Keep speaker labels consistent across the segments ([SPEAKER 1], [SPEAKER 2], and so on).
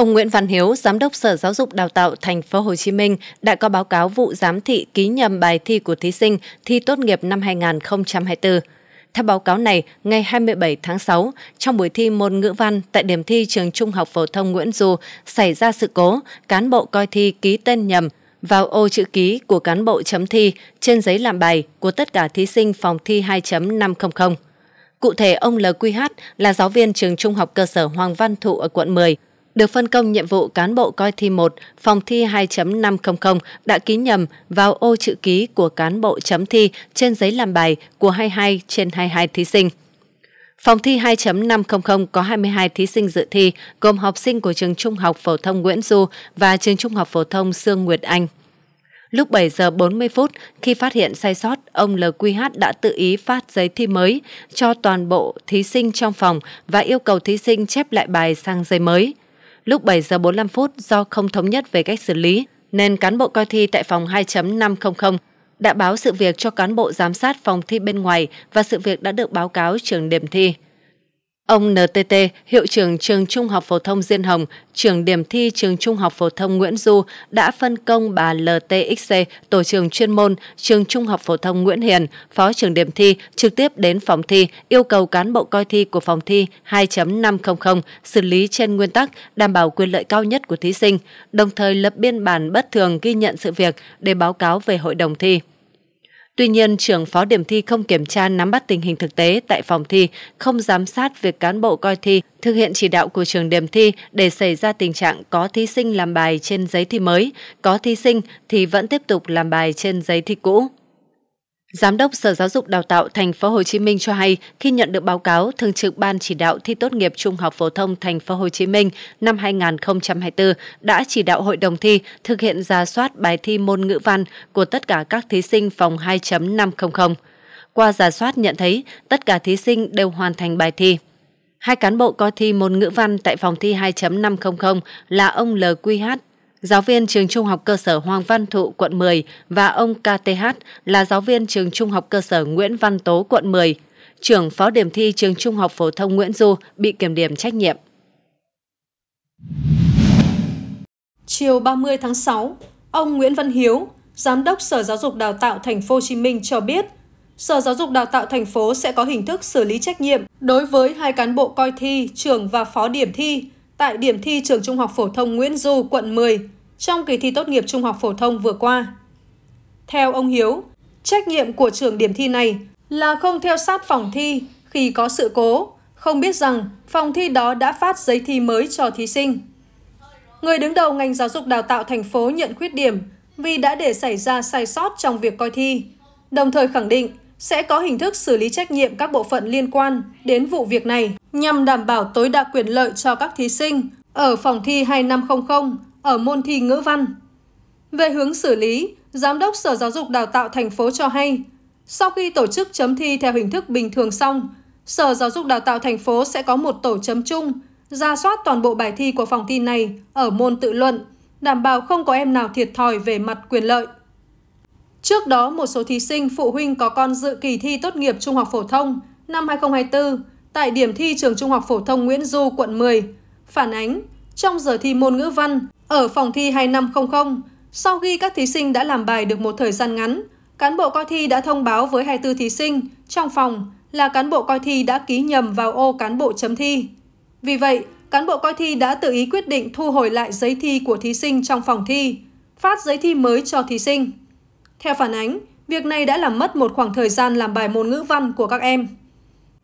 [SPEAKER 1] Ông Nguyễn Văn Hiếu, Giám đốc Sở Giáo dục Đào tạo Thành phố Hồ Chí Minh đã có báo cáo vụ giám thị ký nhầm bài thi của thí sinh thi tốt nghiệp năm 2024. Theo báo cáo này, ngày 27 tháng 6, trong buổi thi môn ngữ văn tại điểm thi trường Trung học phổ thông Nguyễn Du xảy ra sự cố, cán bộ coi thi ký tên nhầm vào ô chữ ký của cán bộ chấm thi trên giấy làm bài của tất cả thí sinh phòng thi 2.500. Cụ thể, ông LQH là giáo viên trường Trung học cơ sở Hoàng Văn Thụ ở quận 10, được phân công nhiệm vụ cán bộ coi thi 1, phòng thi 2.500 đã ký nhầm vào ô chữ ký của cán bộ chấm thi trên giấy làm bài của 22 trên 22 thí sinh. Phòng thi 2.500 có 22 thí sinh dự thi, gồm học sinh của trường Trung học phổ thông Nguyễn Du và trường Trung học phổ thông Sương Nguyệt Anh. Lúc 7 giờ 40 phút, khi phát hiện sai sót, ông LQH đã tự ý phát giấy thi mới cho toàn bộ thí sinh trong phòng và yêu cầu thí sinh chép lại bài sang giấy mới lúc 7 giờ 45 phút do không thống nhất về cách xử lý, nên cán bộ coi thi tại phòng 2.500 đã báo sự việc cho cán bộ giám sát phòng thi bên ngoài và sự việc đã được báo cáo trường điểm thi. Ông NTT, hiệu trưởng trường Trung học phổ thông Diên Hồng, trưởng điểm thi trường Trung học phổ thông Nguyễn Du đã phân công bà LTXC, tổ trưởng chuyên môn trường Trung học phổ thông Nguyễn Hiền, phó trưởng điểm thi trực tiếp đến phòng thi yêu cầu cán bộ coi thi của phòng thi 2.500 xử lý trên nguyên tắc đảm bảo quyền lợi cao nhất của thí sinh, đồng thời lập biên bản bất thường ghi nhận sự việc để báo cáo về hội đồng thi. Tuy nhiên, trưởng phó điểm thi không kiểm tra nắm bắt tình hình thực tế tại phòng thi, không giám sát việc cán bộ coi thi thực hiện chỉ đạo của trường điểm thi để xảy ra tình trạng có thí sinh làm bài trên giấy thi mới, có thí sinh thì vẫn tiếp tục làm bài trên giấy thi cũ. Giám đốc Sở Giáo dục Đào tạo Thành phố Hồ Chí Minh cho hay, khi nhận được báo cáo, Thường trực Ban chỉ đạo thi tốt nghiệp Trung học phổ thông Thành phố Hồ Chí Minh năm 2024 đã chỉ đạo hội đồng thi thực hiện ra soát bài thi môn ngữ văn của tất cả các thí sinh phòng 2.500. Qua giả soát nhận thấy, tất cả thí sinh đều hoàn thành bài thi. Hai cán bộ coi thi môn ngữ văn tại phòng thi 2.500 là ông LQH giáo viên trường trung học cơ sở Hoàng Văn Thụ, quận 10 và ông KTH là giáo viên trường trung học cơ sở Nguyễn Văn Tố, quận 10. Trưởng phó điểm thi trường trung học phổ thông Nguyễn Du bị kiểm điểm trách nhiệm.
[SPEAKER 2] Chiều 30 tháng 6, ông Nguyễn Văn Hiếu, Giám đốc Sở Giáo dục Đào tạo Thành phố Hồ Chí Minh cho biết, Sở Giáo dục Đào tạo thành phố sẽ có hình thức xử lý trách nhiệm đối với hai cán bộ coi thi, trưởng và phó điểm thi tại điểm thi trường Trung học phổ thông Nguyễn Du, quận 10 trong kỳ thi tốt nghiệp trung học phổ thông vừa qua. Theo ông Hiếu, trách nhiệm của trường điểm thi này là không theo sát phòng thi khi có sự cố, không biết rằng phòng thi đó đã phát giấy thi mới cho thí sinh. Người đứng đầu ngành giáo dục đào tạo thành phố nhận khuyết điểm vì đã để xảy ra sai sót trong việc coi thi, đồng thời khẳng định sẽ có hình thức xử lý trách nhiệm các bộ phận liên quan đến vụ việc này nhằm đảm bảo tối đa quyền lợi cho các thí sinh ở phòng thi 2500 ở môn thi ngữ văn. Về hướng xử lý, Giám đốc Sở Giáo dục Đào tạo thành phố cho hay, sau khi tổ chức chấm thi theo hình thức bình thường xong, Sở Giáo dục Đào tạo thành phố sẽ có một tổ chấm chung, ra soát toàn bộ bài thi của phòng thi này ở môn tự luận, đảm bảo không có em nào thiệt thòi về mặt quyền lợi. Trước đó, một số thí sinh, phụ huynh có con dự kỳ thi tốt nghiệp trung học phổ thông năm 2024 tại điểm thi trường trung học phổ thông Nguyễn Du, quận 10, phản ánh trong giờ thi môn ngữ văn ở phòng thi 2500, sau khi các thí sinh đã làm bài được một thời gian ngắn, cán bộ coi thi đã thông báo với 24 thí sinh trong phòng là cán bộ coi thi đã ký nhầm vào ô cán bộ chấm thi. Vì vậy, cán bộ coi thi đã tự ý quyết định thu hồi lại giấy thi của thí sinh trong phòng thi, phát giấy thi mới cho thí sinh. Theo phản ánh, việc này đã làm mất một khoảng thời gian làm bài môn ngữ văn của các em.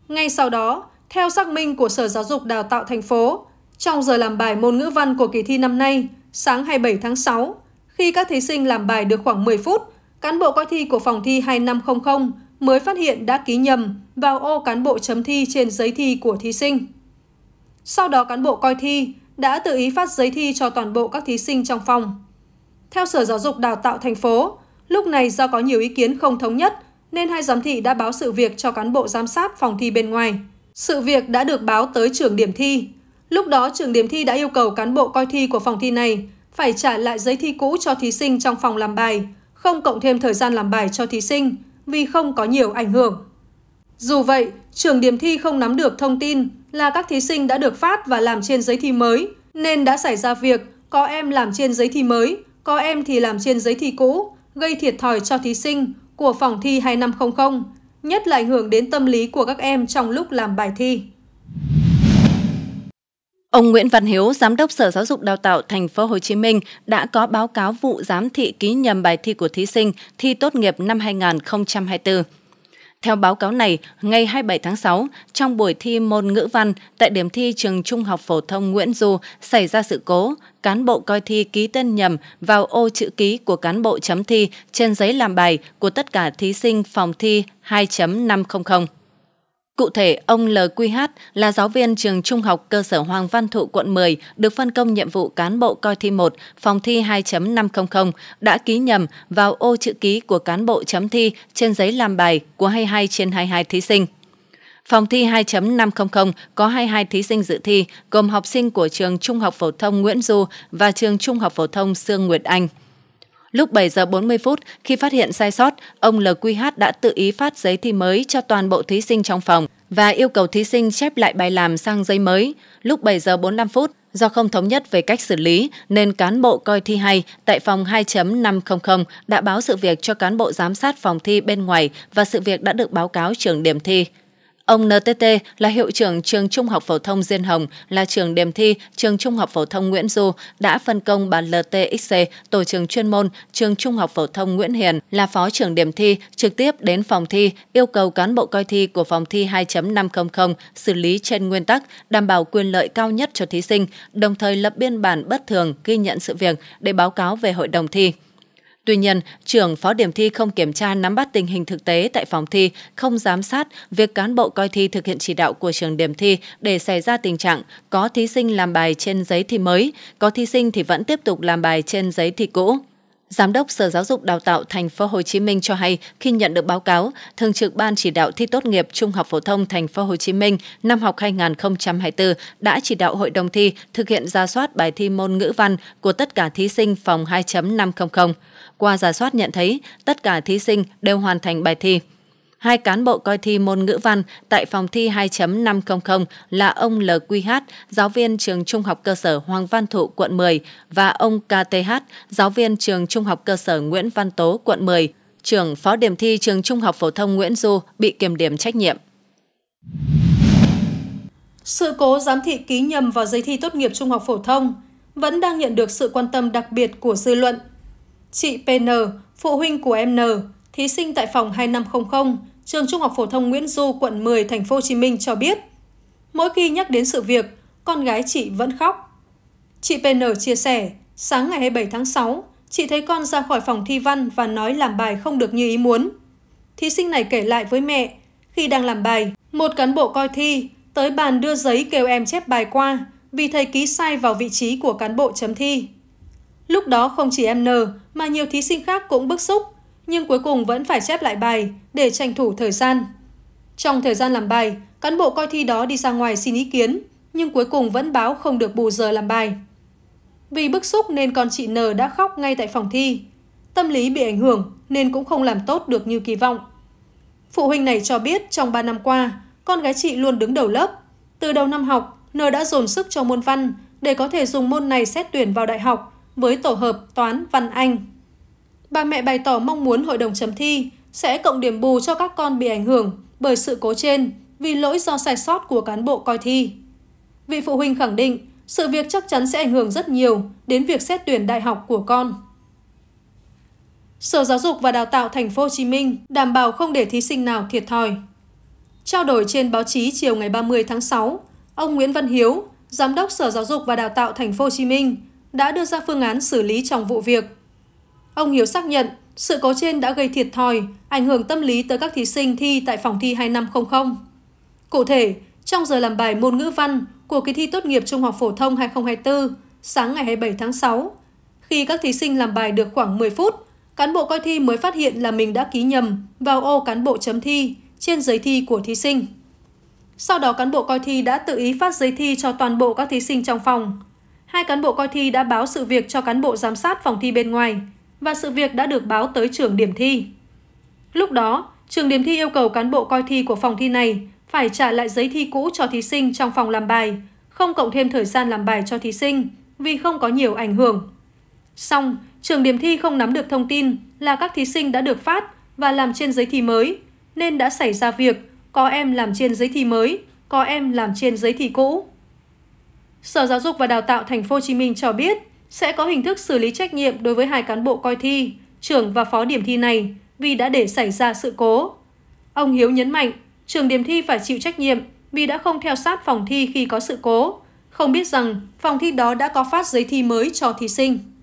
[SPEAKER 2] Ngay sau đó, theo xác minh của Sở Giáo dục Đào tạo thành phố, trong giờ làm bài môn ngữ văn của kỳ thi năm nay, sáng 27 tháng 6, khi các thí sinh làm bài được khoảng 10 phút, cán bộ coi thi của phòng thi 2500 mới phát hiện đã ký nhầm vào ô cán bộ chấm thi trên giấy thi của thí sinh. Sau đó cán bộ coi thi đã tự ý phát giấy thi cho toàn bộ các thí sinh trong phòng. Theo Sở Giáo dục Đào tạo thành phố, Lúc này do có nhiều ý kiến không thống nhất, nên hai giám thị đã báo sự việc cho cán bộ giám sát phòng thi bên ngoài. Sự việc đã được báo tới trưởng điểm thi. Lúc đó trưởng điểm thi đã yêu cầu cán bộ coi thi của phòng thi này phải trả lại giấy thi cũ cho thí sinh trong phòng làm bài, không cộng thêm thời gian làm bài cho thí sinh vì không có nhiều ảnh hưởng. Dù vậy, trưởng điểm thi không nắm được thông tin là các thí sinh đã được phát và làm trên giấy thi mới, nên đã xảy ra việc có em làm trên giấy thi mới, có em thì làm trên giấy thi cũ, gây thiệt thòi cho thí sinh của phòng thi 2500, nhất là ảnh hưởng đến tâm lý của các em trong lúc làm bài thi. Ông
[SPEAKER 1] Nguyễn Văn Hiếu, Giám đốc Sở Giáo dục Đào tạo Thành phố Hồ Chí Minh đã có báo cáo vụ giám thị ký nhầm bài thi của thí sinh thi tốt nghiệp năm 2024. Theo báo cáo này, ngày 27 tháng 6, trong buổi thi môn ngữ văn tại điểm thi trường Trung học phổ thông Nguyễn Du xảy ra sự cố, cán bộ coi thi ký tên nhầm vào ô chữ ký của cán bộ chấm thi trên giấy làm bài của tất cả thí sinh phòng thi 2.500. Cụ thể, ông LQH là giáo viên trường trung học cơ sở Hoàng Văn Thụ quận 10 được phân công nhiệm vụ cán bộ coi thi 1, phòng thi 2.500 đã ký nhầm vào ô chữ ký của cán bộ chấm thi trên giấy làm bài của 22 trên 22 thí sinh. Phòng thi 2.500 có 22 thí sinh dự thi, gồm học sinh của trường Trung học phổ thông Nguyễn Du và trường Trung học phổ thông Sương Nguyệt Anh. Lúc 7 giờ 40 phút, khi phát hiện sai sót, ông LQH đã tự ý phát giấy thi mới cho toàn bộ thí sinh trong phòng và yêu cầu thí sinh chép lại bài làm sang giấy mới. Lúc 7 giờ 45 phút, do không thống nhất về cách xử lý nên cán bộ coi thi hay tại phòng 2.500 đã báo sự việc cho cán bộ giám sát phòng thi bên ngoài và sự việc đã được báo cáo trường điểm thi. Ông NTT là hiệu trưởng trường Trung học phổ thông Diên Hồng, là trường điểm thi trường Trung học phổ thông Nguyễn Du đã phân công bà LTXC, tổ trưởng chuyên môn trường Trung học phổ thông Nguyễn Hiền là phó trưởng điểm thi trực tiếp đến phòng thi, yêu cầu cán bộ coi thi của phòng thi 2.500 xử lý trên nguyên tắc đảm bảo quyền lợi cao nhất cho thí sinh, đồng thời lập biên bản bất thường ghi nhận sự việc để báo cáo về hội đồng thi. Tuy nhiên, trưởng phó điểm thi không kiểm tra nắm bắt tình hình thực tế tại phòng thi, không giám sát việc cán bộ coi thi thực hiện chỉ đạo của trường điểm thi để xảy ra tình trạng có thí sinh làm bài trên giấy thi mới, có thí sinh thì vẫn tiếp tục làm bài trên giấy thi cũ. Giám đốc Sở Giáo dục Đào tạo Thành phố Hồ Chí Minh cho hay, khi nhận được báo cáo, Thường trực Ban chỉ đạo thi tốt nghiệp Trung học phổ thông Thành phố Hồ Chí Minh năm học 2024 đã chỉ đạo hội đồng thi thực hiện ra soát bài thi môn ngữ văn của tất cả thí sinh phòng 2.500. Qua giả soát nhận thấy, tất cả thí sinh đều hoàn thành bài thi. Hai cán bộ coi thi môn ngữ văn tại phòng thi 2.500 là ông LQH, giáo viên trường Trung học cơ sở Hoàng Văn Thụ, quận 10 và ông KTH, giáo viên trường Trung học cơ sở Nguyễn Văn Tố, quận 10, trưởng phó điểm thi trường Trung học phổ thông Nguyễn Du bị kiểm điểm trách nhiệm.
[SPEAKER 2] Sự cố giám thị ký nhầm vào giấy thi tốt nghiệp trung học phổ thông vẫn đang nhận được sự quan tâm đặc biệt của dư luận. Chị PN, phụ huynh của em N, thí sinh tại phòng 2500, trường Trung học phổ thông Nguyễn Du, quận 10, thành phố Hồ Chí Minh cho biết, mỗi khi nhắc đến sự việc, con gái chị vẫn khóc. Chị PN chia sẻ, sáng ngày 27 tháng 6, chị thấy con ra khỏi phòng thi văn và nói làm bài không được như ý muốn. Thí sinh này kể lại với mẹ, khi đang làm bài, một cán bộ coi thi tới bàn đưa giấy kêu em chép bài qua vì thầy ký sai vào vị trí của cán bộ chấm thi. Lúc đó không chỉ em N mà nhiều thí sinh khác cũng bức xúc nhưng cuối cùng vẫn phải chép lại bài để tranh thủ thời gian. Trong thời gian làm bài, cán bộ coi thi đó đi ra ngoài xin ý kiến, nhưng cuối cùng vẫn báo không được bù giờ làm bài. Vì bức xúc nên con chị N đã khóc ngay tại phòng thi. Tâm lý bị ảnh hưởng nên cũng không làm tốt được như kỳ vọng. Phụ huynh này cho biết trong 3 năm qua, con gái chị luôn đứng đầu lớp. Từ đầu năm học, N đã dồn sức cho môn văn để có thể dùng môn này xét tuyển vào đại học với tổ hợp toán văn anh. Bà mẹ bày tỏ mong muốn hội đồng chấm thi sẽ cộng điểm bù cho các con bị ảnh hưởng bởi sự cố trên vì lỗi do sai sót của cán bộ coi thi. Vị phụ huynh khẳng định sự việc chắc chắn sẽ ảnh hưởng rất nhiều đến việc xét tuyển đại học của con. Sở Giáo dục và Đào tạo Thành phố Hồ Chí Minh đảm bảo không để thí sinh nào thiệt thòi. Trao đổi trên báo chí chiều ngày 30 tháng 6, ông Nguyễn Văn Hiếu, Giám đốc Sở Giáo dục và Đào tạo Thành phố Hồ Chí Minh đã đưa ra phương án xử lý trong vụ việc Ông Hiếu xác nhận sự cố trên đã gây thiệt thòi, ảnh hưởng tâm lý tới các thí sinh thi tại phòng thi 2500. Cụ thể, trong giờ làm bài môn ngữ văn của kỳ thi tốt nghiệp Trung học phổ thông 2024, sáng ngày 27 tháng 6, khi các thí sinh làm bài được khoảng 10 phút, cán bộ coi thi mới phát hiện là mình đã ký nhầm vào ô cán bộ chấm thi trên giấy thi của thí sinh. Sau đó cán bộ coi thi đã tự ý phát giấy thi cho toàn bộ các thí sinh trong phòng. Hai cán bộ coi thi đã báo sự việc cho cán bộ giám sát phòng thi bên ngoài – và sự việc đã được báo tới trường điểm thi. Lúc đó, trường điểm thi yêu cầu cán bộ coi thi của phòng thi này phải trả lại giấy thi cũ cho thí sinh trong phòng làm bài, không cộng thêm thời gian làm bài cho thí sinh vì không có nhiều ảnh hưởng. Song, trường điểm thi không nắm được thông tin là các thí sinh đã được phát và làm trên giấy thi mới, nên đã xảy ra việc có em làm trên giấy thi mới, có em làm trên giấy thi cũ. Sở Giáo dục và Đào tạo Thành phố Hồ Chí Minh cho biết, sẽ có hình thức xử lý trách nhiệm đối với hai cán bộ coi thi, trưởng và phó điểm thi này vì đã để xảy ra sự cố. Ông Hiếu nhấn mạnh, trường điểm thi phải chịu trách nhiệm vì đã không theo sát phòng thi khi có sự cố, không biết rằng phòng thi đó đã có phát giấy thi mới cho thí sinh.